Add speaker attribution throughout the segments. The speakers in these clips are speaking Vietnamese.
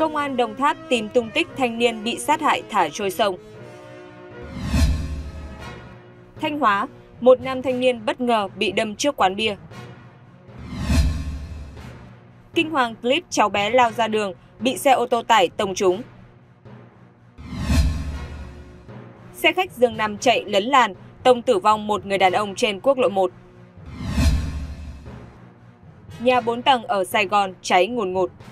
Speaker 1: Công an Đồng Tháp tìm tung tích thanh niên bị sát hại thả trôi sông. Thanh Hóa, một nam thanh niên bất ngờ bị đâm trước quán bia. Kinh hoàng clip cháu bé lao ra đường, bị xe ô tô tải tông trúng. Xe khách dường nằm chạy lấn làn, tông tử vong một người đàn ông trên quốc lộ 1. Nhà 4 tầng ở Sài Gòn cháy ngùn ngụt. ngụt.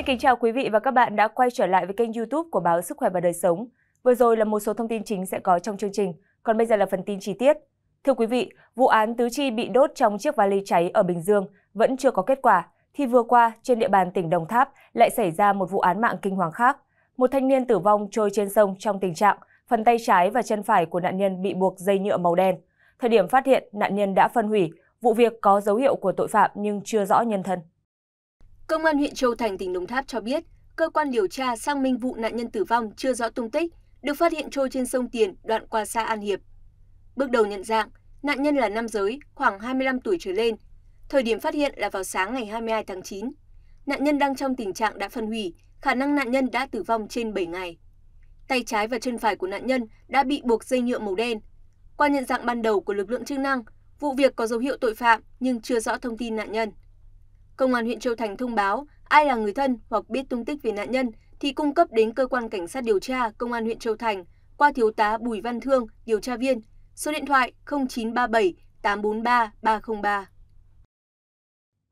Speaker 1: Xin kính chào quý vị và các bạn đã quay trở lại với kênh youtube của báo Sức khỏe và đời sống. Vừa rồi là một số thông tin chính sẽ có trong chương trình, còn bây giờ là phần tin chi tiết. Thưa quý vị, vụ án tứ chi bị đốt trong chiếc vali cháy ở Bình Dương vẫn chưa có kết quả, thì vừa qua trên địa bàn tỉnh Đồng Tháp lại xảy ra một vụ án mạng kinh hoàng khác. Một thanh niên tử vong trôi trên sông trong tình trạng phần tay trái và chân phải của nạn nhân bị buộc dây nhựa màu đen. Thời điểm phát hiện, nạn nhân đã phân hủy. Vụ việc có dấu hiệu của tội phạm nhưng chưa rõ nhân thân
Speaker 2: công an huyện châu thành tỉnh đồng tháp cho biết cơ quan điều tra xác minh vụ nạn nhân tử vong chưa rõ tung tích được phát hiện trôi trên sông tiền đoạn qua xã an hiệp bước đầu nhận dạng nạn nhân là nam giới khoảng 25 tuổi trở lên thời điểm phát hiện là vào sáng ngày 22 tháng 9 nạn nhân đang trong tình trạng đã phân hủy khả năng nạn nhân đã tử vong trên 7 ngày tay trái và chân phải của nạn nhân đã bị buộc dây nhựa màu đen qua nhận dạng ban đầu của lực lượng chức năng vụ việc có dấu hiệu tội phạm nhưng chưa rõ thông tin nạn nhân công an huyện châu thành thông báo ai là người thân hoặc biết tung tích về nạn nhân thì cung cấp đến cơ quan cảnh sát điều tra công an huyện châu thành qua thiếu tá Bùi Văn Thương, điều tra viên, số điện thoại 0937 843 303.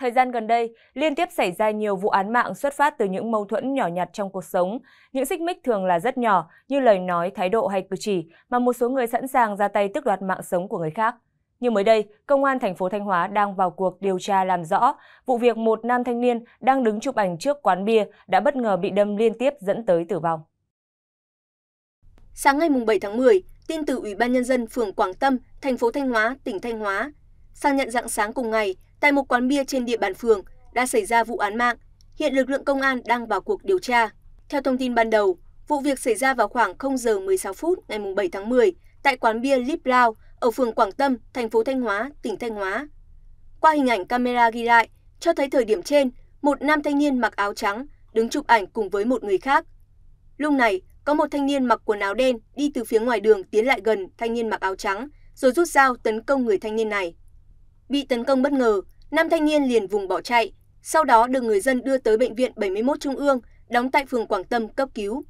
Speaker 1: Thời gian gần đây, liên tiếp xảy ra nhiều vụ án mạng xuất phát từ những mâu thuẫn nhỏ nhặt trong cuộc sống. Những xích mích thường là rất nhỏ, như lời nói, thái độ hay cử chỉ, mà một số người sẵn sàng ra tay tước đoạt mạng sống của người khác. Nhưng mới đây, Công an thành phố Thanh Hóa đang vào cuộc điều tra làm rõ vụ việc một nam thanh niên đang đứng chụp ảnh trước quán bia đã bất ngờ bị đâm liên tiếp dẫn tới tử vong.
Speaker 2: Sáng ngày 7 tháng 10, tin từ Ủy ban Nhân dân phường Quảng Tâm, thành phố Thanh Hóa, tỉnh Thanh Hóa, sang nhận dạng sáng cùng ngày, tại một quán bia trên địa bàn phường đã xảy ra vụ án mạng. Hiện lực lượng công an đang vào cuộc điều tra. Theo thông tin ban đầu, vụ việc xảy ra vào khoảng 0 giờ 16 phút ngày 7 tháng 10 tại quán bia Lip Lao ở phường Quảng Tâm, thành phố Thanh Hóa, tỉnh Thanh Hóa. Qua hình ảnh camera ghi lại, cho thấy thời điểm trên, một nam thanh niên mặc áo trắng đứng chụp ảnh cùng với một người khác. Lúc này, có một thanh niên mặc quần áo đen đi từ phía ngoài đường tiến lại gần thanh niên mặc áo trắng, rồi rút dao tấn công người thanh niên này. Bị tấn công bất ngờ, nam thanh niên liền vùng bỏ chạy, sau đó được người dân đưa tới bệnh viện 71 Trung ương, đóng tại phường Quảng Tâm cấp cứu.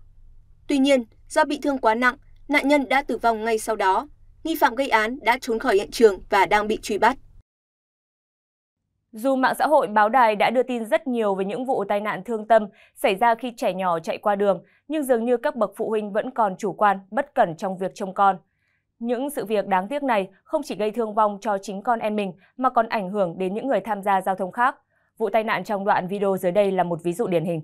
Speaker 2: Tuy nhiên, do bị thương quá nặng, nạn nhân đã tử vong ngay sau đó nghi phạm gây án đã trốn khỏi hiện trường và đang bị truy bắt.
Speaker 1: Dù mạng xã hội báo đài đã đưa tin rất nhiều về những vụ tai nạn thương tâm xảy ra khi trẻ nhỏ chạy qua đường, nhưng dường như các bậc phụ huynh vẫn còn chủ quan, bất cẩn trong việc trông con. Những sự việc đáng tiếc này không chỉ gây thương vong cho chính con em mình mà còn ảnh hưởng đến những người tham gia giao thông khác. Vụ tai nạn trong đoạn video dưới đây là một ví dụ điển hình.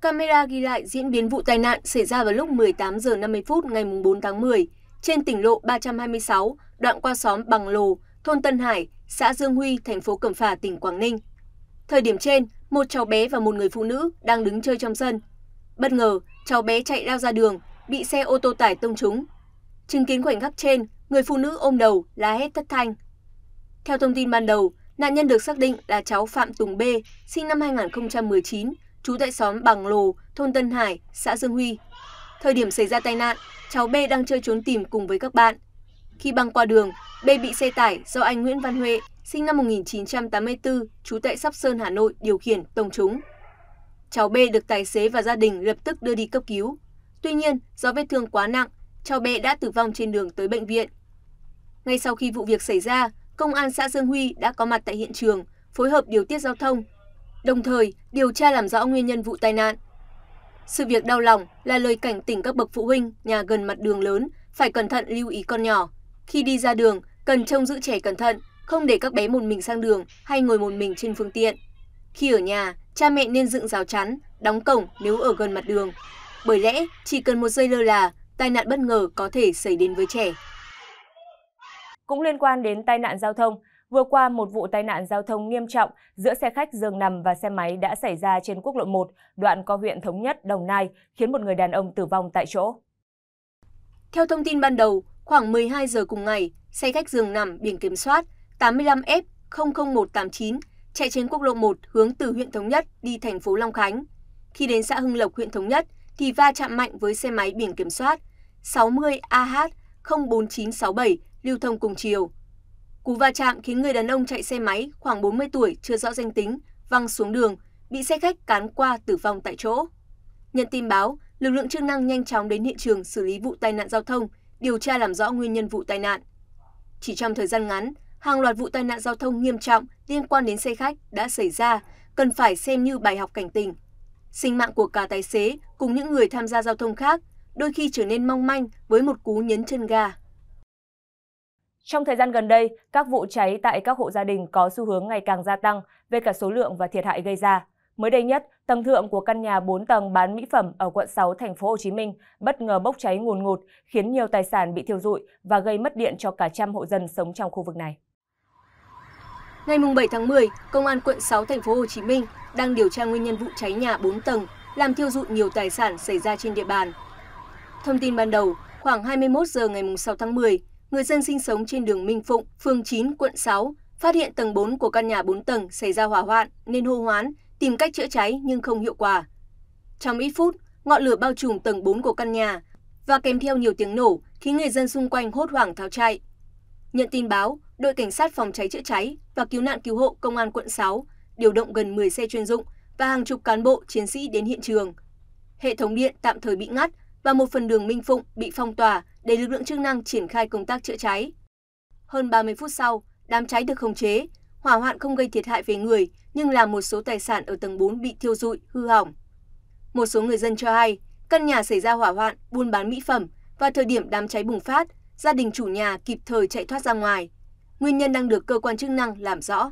Speaker 2: Camera ghi lại diễn biến vụ tai nạn xảy ra vào lúc 18 giờ 50 phút ngày 4 tháng 10 trên tỉnh lộ ba trăm hai mươi sáu đoạn qua xóm bằng lồ thôn tân hải xã dương huy thành phố cẩm phả tỉnh quảng ninh thời điểm trên một cháu bé và một người phụ nữ đang đứng chơi trong sân bất ngờ cháu bé chạy lao ra đường bị xe ô tô tải tông trúng chứng kiến khoảnh khắc trên người phụ nữ ôm đầu la hét thất thanh theo thông tin ban đầu nạn nhân được xác định là cháu phạm tùng b sinh năm 2019 trú tại xóm bằng lồ thôn tân hải xã dương huy Thời điểm xảy ra tai nạn, cháu B đang chơi trốn tìm cùng với các bạn. Khi băng qua đường, B bị xe tải do anh Nguyễn Văn Huệ, sinh năm 1984, trú tại Sóc Sơn, Hà Nội điều khiển tông trúng. Cháu B được tài xế và gia đình lập tức đưa đi cấp cứu. Tuy nhiên, do vết thương quá nặng, cháu B đã tử vong trên đường tới bệnh viện. Ngay sau khi vụ việc xảy ra, công an xã Dương Huy đã có mặt tại hiện trường, phối hợp điều tiết giao thông, đồng thời điều tra làm rõ nguyên nhân vụ tai nạn sự việc đau lòng là lời cảnh tỉnh các bậc phụ huynh nhà gần mặt đường lớn phải cẩn thận lưu ý con nhỏ khi đi ra đường cần trông giữ trẻ cẩn thận không để các bé một mình sang đường hay ngồi một mình trên phương tiện khi ở nhà cha mẹ nên dựng rào chắn đóng cổng nếu ở gần mặt đường bởi lẽ chỉ cần một giây lơ là tai nạn bất ngờ có thể xảy đến với trẻ cũng liên quan đến tai nạn giao thông Vừa qua, một
Speaker 1: vụ tai nạn giao thông nghiêm trọng giữa xe khách dường nằm và xe máy đã xảy ra trên quốc lộ 1, đoạn qua huyện Thống Nhất, Đồng Nai, khiến một người đàn ông tử vong tại chỗ. Theo thông tin
Speaker 2: ban đầu, khoảng 12 giờ cùng ngày, xe khách dường nằm biển kiểm soát 85F00189 chạy trên quốc lộ 1 hướng từ huyện Thống Nhất đi thành phố Long Khánh. Khi đến xã Hưng Lộc, huyện Thống Nhất thì va chạm mạnh với xe máy biển kiểm soát 60AH 04967 lưu thông cùng chiều cú va chạm khiến người đàn ông chạy xe máy khoảng bốn mươi tuổi chưa rõ danh tính văng xuống đường bị xe khách cán qua tử vong tại chỗ nhận tin báo lực lượng chức năng nhanh chóng đến hiện trường xử lý vụ tai nạn giao thông điều tra làm rõ nguyên nhân vụ tai nạn chỉ trong thời gian ngắn hàng loạt vụ tai nạn giao thông nghiêm trọng liên quan đến xe khách đã xảy ra cần phải xem như bài học cảnh tỉnh sinh mạng của cả tài xế cùng những người tham gia giao thông khác đôi khi trở nên mong manh với một cú nhấn chân ga trong thời gian gần đây, các vụ cháy tại các hộ gia đình
Speaker 1: có xu hướng ngày càng gia tăng về cả số lượng và thiệt hại gây ra. Mới đây nhất, tầng thượng của căn nhà 4 tầng bán mỹ phẩm ở quận 6 thành phố Hồ Chí Minh bất ngờ bốc cháy ngùn ngụt, khiến nhiều tài sản bị thiêu rụi và gây mất điện cho cả trăm hộ dân sống trong khu vực này.
Speaker 2: Ngày 7 tháng 10, Công an quận 6 thành phố Hồ Chí Minh đang điều tra nguyên nhân vụ cháy nhà 4 tầng làm thiêu rụi nhiều tài sản xảy ra trên địa bàn. Thông tin ban đầu, khoảng 21 giờ ngày 6 tháng 10, người dân sinh sống trên đường Minh Phụng, phường 9, quận 6, phát hiện tầng 4 của căn nhà 4 tầng xảy ra hỏa hoạn nên hô hoán, tìm cách chữa cháy nhưng không hiệu quả. Trong ít phút, ngọn lửa bao trùm tầng 4 của căn nhà và kèm theo nhiều tiếng nổ khiến người dân xung quanh hốt hoảng tháo chạy. Nhận tin báo, đội cảnh sát phòng cháy chữa cháy và cứu nạn cứu hộ công an quận 6 điều động gần 10 xe chuyên dụng và hàng chục cán bộ chiến sĩ đến hiện trường. Hệ thống điện tạm thời bị ngắt và một phần đường Minh Phụng bị phong tỏa để lực lượng chức năng triển khai công tác chữa cháy. Hơn 30 phút sau, đám cháy được khống chế, hỏa hoạn không gây thiệt hại về người nhưng làm một số tài sản ở tầng 4 bị thiêu rụi, hư hỏng. Một số người dân cho hay, căn nhà xảy ra hỏa hoạn buôn bán mỹ phẩm và thời điểm đám cháy bùng phát, gia đình chủ nhà kịp thời chạy thoát ra ngoài. Nguyên nhân đang được cơ quan chức năng làm rõ.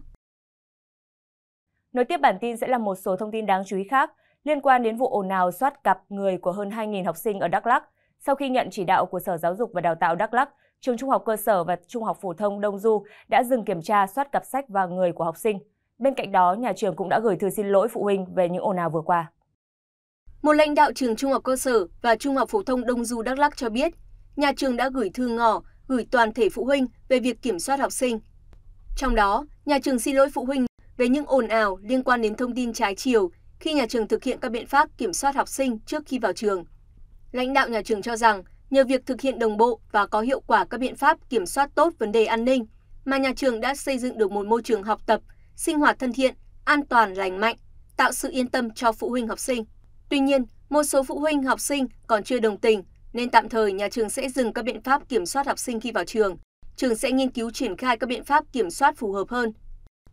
Speaker 2: Nối tiếp bản tin sẽ là một số thông tin đáng chú ý khác liên quan
Speaker 1: đến vụ ồn ào soát cặp người của hơn 2.000 học sinh ở Đắk Lắk sau khi nhận chỉ đạo của Sở Giáo dục và Đào tạo Đắk Lắk, trường trung học cơ sở và trung học phổ thông Đông Du đã dừng kiểm tra soát cặp sách và người của học sinh. Bên cạnh đó, nhà trường cũng đã gửi thư xin lỗi phụ huynh về những ồn ào vừa qua.
Speaker 2: Một lãnh đạo trường trung học cơ sở và trung học phổ thông Đông Du Đắk Lắk cho biết, nhà trường đã gửi thư ngỏ gửi toàn thể phụ huynh về việc kiểm soát học sinh. Trong đó, nhà trường xin lỗi phụ huynh về những ồn ào liên quan đến thông tin trái chiều khi nhà trường thực hiện các biện pháp kiểm soát học sinh trước khi vào trường lãnh đạo nhà trường cho rằng nhờ việc thực hiện đồng bộ và có hiệu quả các biện pháp kiểm soát tốt vấn đề an ninh mà nhà trường đã xây dựng được một môi trường học tập sinh hoạt thân thiện an toàn lành mạnh tạo sự yên tâm cho phụ huynh học sinh tuy nhiên một số phụ huynh học sinh còn chưa đồng tình nên tạm thời nhà trường sẽ dừng các biện pháp kiểm soát học sinh khi vào trường trường sẽ nghiên cứu triển khai các biện pháp kiểm soát phù hợp hơn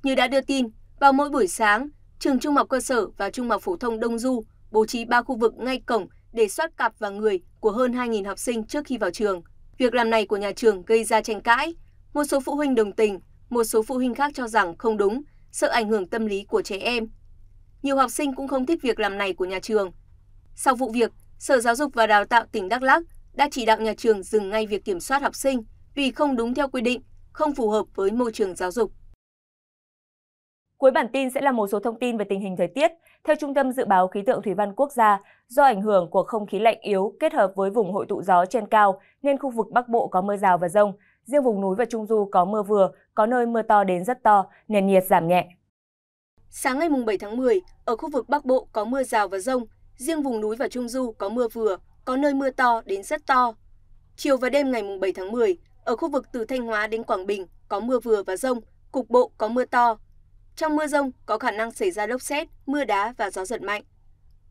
Speaker 2: như đã đưa tin vào mỗi buổi sáng trường trung học cơ sở và trung học phổ thông đông du bố trí ba khu vực ngay cổng để soát cặp và người của hơn 2.000 học sinh trước khi vào trường. Việc làm này của nhà trường gây ra tranh cãi. Một số phụ huynh đồng tình, một số phụ huynh khác cho rằng không đúng, sợ ảnh hưởng tâm lý của trẻ em. Nhiều học sinh cũng không thích việc làm này của nhà trường. Sau vụ việc, Sở Giáo dục và Đào tạo tỉnh Đắk Lắk đã chỉ đạo nhà trường dừng ngay việc kiểm soát học sinh vì không đúng theo quy định, không phù hợp với môi trường giáo dục.
Speaker 1: Cuối bản tin sẽ là một số thông tin về tình hình thời tiết. Theo Trung tâm Dự báo Khí tượng Thủy văn Quốc gia, do ảnh hưởng của không khí lạnh yếu kết hợp với vùng hội tụ gió trên cao nên khu vực Bắc Bộ có mưa rào và rông. Riêng vùng núi và Trung Du có mưa vừa, có nơi mưa to đến rất to, nền nhiệt giảm nhẹ.
Speaker 2: Sáng ngày 7 tháng 10, ở khu vực Bắc Bộ có mưa rào và rông. Riêng vùng núi và Trung Du có mưa vừa, có nơi mưa to đến rất to. Chiều và đêm ngày 7 tháng 10, ở khu vực từ Thanh Hóa đến Quảng Bình có mưa vừa và rông, cục bộ có mưa to, trong mưa rông có khả năng xảy ra lốc xét, mưa đá và gió giật mạnh.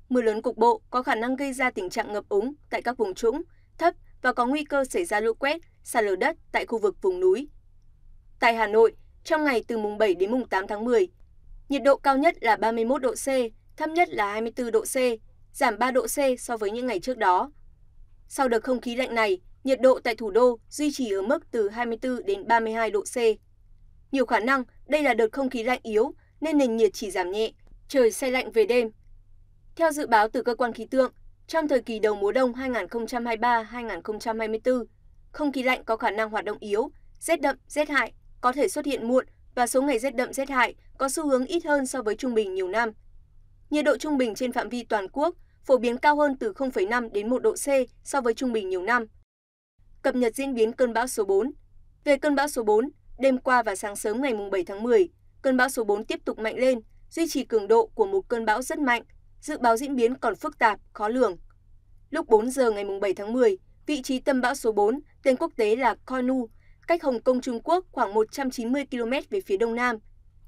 Speaker 2: Mưa lớn cục bộ có khả năng gây ra tình trạng ngập úng tại các vùng trũng, thấp và có nguy cơ xảy ra lũ quét, sạt lở đất tại khu vực vùng núi. Tại Hà Nội, trong ngày từ mùng 7 đến mùng 8 tháng 10, nhiệt độ cao nhất là 31 độ C, thấp nhất là 24 độ C, giảm 3 độ C so với những ngày trước đó. Sau đợt không khí lạnh này, nhiệt độ tại thủ đô duy trì ở mức từ 24 đến 32 độ C. Nhiều khả năng đây là đợt không khí lạnh yếu nên nền nhiệt chỉ giảm nhẹ, trời xe lạnh về đêm. Theo dự báo từ cơ quan khí tượng, trong thời kỳ đầu mùa đông 2023-2024, không khí lạnh có khả năng hoạt động yếu, rét đậm, rét hại có thể xuất hiện muộn và số ngày rét đậm rét hại có xu hướng ít hơn so với trung bình nhiều năm. Nhiệt độ trung bình trên phạm vi toàn quốc phổ biến cao hơn từ 0,5 đến 1 độ C so với trung bình nhiều năm. Cập nhật diễn biến cơn bão số 4. Về cơn bão số 4, đêm qua và sáng sớm ngày 7 tháng 10, cơn bão số 4 tiếp tục mạnh lên, duy trì cường độ của một cơn bão rất mạnh, dự báo diễn biến còn phức tạp, khó lường. Lúc 4 giờ ngày 7 tháng 10, vị trí tâm bão số 4, tên quốc tế là Konu, cách Hồng Kông Trung Quốc khoảng 190 km về phía đông nam.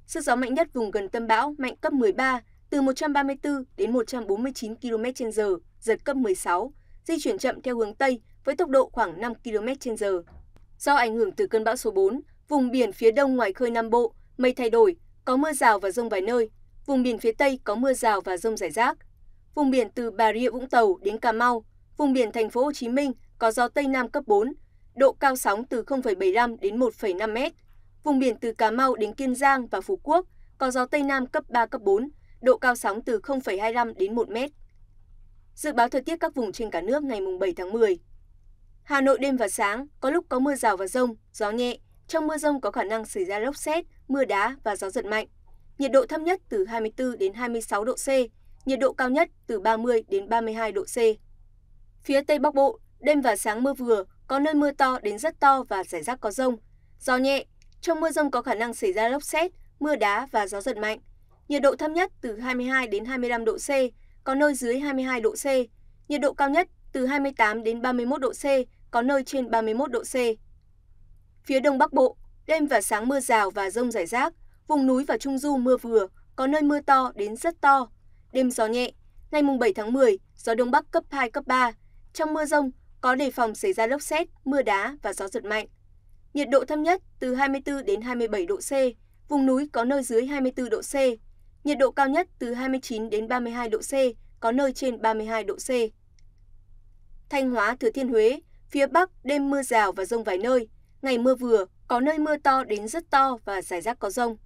Speaker 2: Sức gió mạnh nhất vùng gần tâm bão mạnh cấp 13, từ 134 đến 149 km/h, giật cấp 16, di chuyển chậm theo hướng Tây với tốc độ khoảng 5 km/h. Do ảnh hưởng từ cơn bão số 4, vùng biển phía đông ngoài khơi Nam Bộ, mây thay đổi, có mưa rào và rông vài nơi, vùng biển phía tây có mưa rào và rông rải rác. Vùng biển từ Bà Rịa Vũng Tàu đến Cà Mau, vùng biển thành phố Hồ Chí Minh có gió tây nam cấp 4, độ cao sóng từ 0,75 đến 1,5 m. Vùng biển từ Cà Mau đến Kiên Giang và Phú Quốc có gió tây nam cấp 3 cấp 4, độ cao sóng từ 0,25 đến 1 m. Dự báo thời tiết các vùng trên cả nước ngày 7 tháng 10. Hà Nội đêm và sáng có lúc có mưa rào và rông, gió nhẹ, trong mưa rông có khả năng xảy ra lốc xét, mưa đá và gió giật mạnh. Nhiệt độ thấp nhất từ 24 đến 26 độ C, nhiệt độ cao nhất từ 30 đến 32 độ C. Phía Tây Bắc Bộ, đêm và sáng mưa vừa, có nơi mưa to đến rất to và rải rác có rông. Gió nhẹ, trong mưa rông có khả năng xảy ra lốc xét, mưa đá và gió giật mạnh. Nhiệt độ thấp nhất từ 22 đến 25 độ C, có nơi dưới 22 độ C. Nhiệt độ cao nhất từ 28 đến 31 độ C, có nơi trên 31 độ C phía đông bắc bộ đêm và sáng mưa rào và rông rải rác vùng núi và trung du mưa vừa có nơi mưa to đến rất to đêm gió nhẹ ngày mùng 7 tháng 10, gió đông bắc cấp 2, cấp 3. Trong mưa rông, có đề phòng xảy ra lốc xét, mưa đá và gió giật mạnh. Nhiệt độ thấp nhất từ 24 đến 27 độ C, vùng núi có nơi dưới 24 độ C. Nhiệt độ cao nhất từ 29 đến 32 độ C, có nơi trên 32 độ C. Thanh Hóa, Thừa Thiên Huế, phía Bắc đêm mưa rào và rông vài nơi, ngày mưa vừa có nơi mưa to đến rất to và rải rác có rông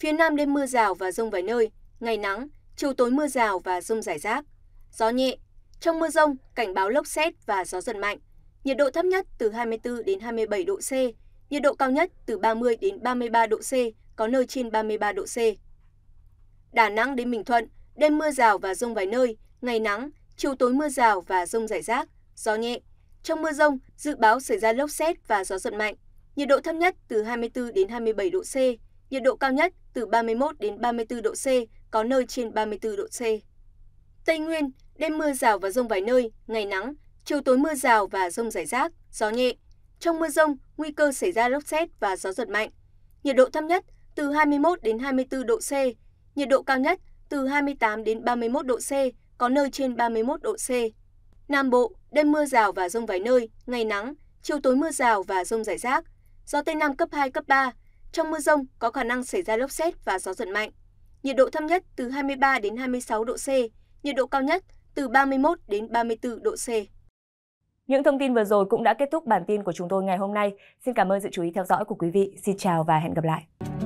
Speaker 2: phía nam đêm mưa rào và rông vài nơi ngày nắng chiều tối mưa rào và rông rải rác gió nhẹ trong mưa rông cảnh báo lốc xét và gió giật mạnh nhiệt độ thấp nhất từ 24 đến 27 độ C nhiệt độ cao nhất từ 30 đến 33 độ C có nơi trên 33 độ C Đà Nẵng đến Bình Thuận đêm mưa rào và rông vài nơi ngày nắng chiều tối mưa rào và rông rải rác gió nhẹ trong mưa rông dự báo xảy ra lốc xét và gió giật mạnh nhiệt độ thấp nhất từ 24 đến 27 độ C nhiệt độ cao nhất từ 31 đến 34 độ C có nơi trên 34 độ C Tây Nguyên đêm mưa rào và rông vài nơi ngày nắng chiều tối mưa rào và rông rải rác gió nhẹ trong mưa rông nguy cơ xảy ra lốc xét và gió giật mạnh nhiệt độ thấp nhất từ 21 đến 24 độ C nhiệt độ cao nhất từ 28 đến 31 độ C có nơi trên 31 độ C Nam Bộ, đêm mưa rào và rông vài nơi, ngày nắng, chiều tối mưa rào và rông rải rác, gió Tây Nam cấp 2, cấp 3. Trong mưa rông có khả năng xảy ra lốc xét và gió giật mạnh. Nhiệt độ thấp nhất từ 23 đến 26 độ C, nhiệt độ cao nhất từ 31 đến 34 độ C.
Speaker 1: Những thông tin vừa rồi cũng đã kết thúc bản tin của chúng tôi ngày hôm nay. Xin cảm ơn sự chú ý theo dõi của quý vị. Xin chào và hẹn gặp lại.